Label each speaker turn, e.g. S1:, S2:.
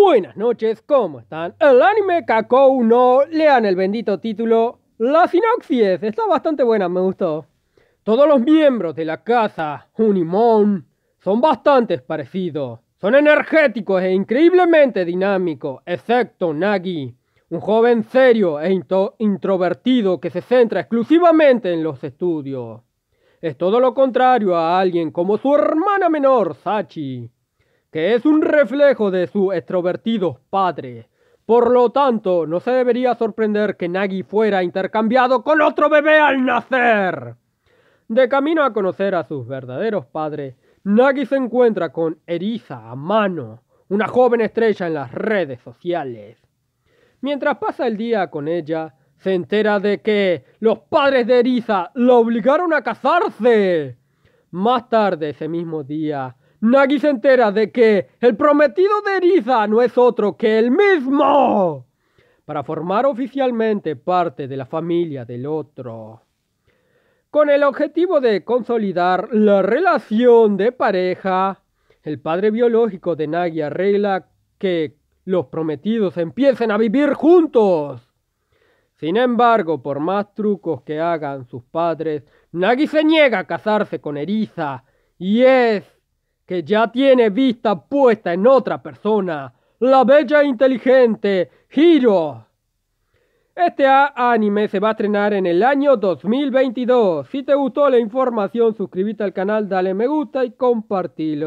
S1: Buenas noches, ¿cómo están? El anime Kakou no, lean el bendito título. La sinopsis está bastante buena, me gustó. Todos los miembros de la casa Unimon son bastante parecidos. Son energéticos e increíblemente dinámicos, excepto Nagi, un joven serio e introvertido que se centra exclusivamente en los estudios. Es todo lo contrario a alguien como su hermana menor, Sachi, que es un reflejo de su extrovertido padre. Por lo tanto, no se debería sorprender que Nagi fuera intercambiado con otro bebé al nacer. De camino a conocer a sus verdaderos padres, Nagi se encuentra con Eriza Amano, una joven estrella en las redes sociales. Mientras pasa el día con ella, se entera de que los padres de Eriza la obligaron a casarse. Más tarde ese mismo día, Nagi se entera de que el prometido de Eriza no es otro que el mismo. Para formar oficialmente parte de la familia del otro. Con el objetivo de consolidar la relación de pareja, el padre biológico de Nagi arregla que los prometidos empiecen a vivir juntos. Sin embargo, por más trucos que hagan sus padres, Nagi se niega a casarse con Eriza y es que ya tiene vista puesta en otra persona, la bella e inteligente Hiro. Este anime se va a estrenar en el año 2022. Si te gustó la información, suscríbete al canal, dale me gusta y compartilo.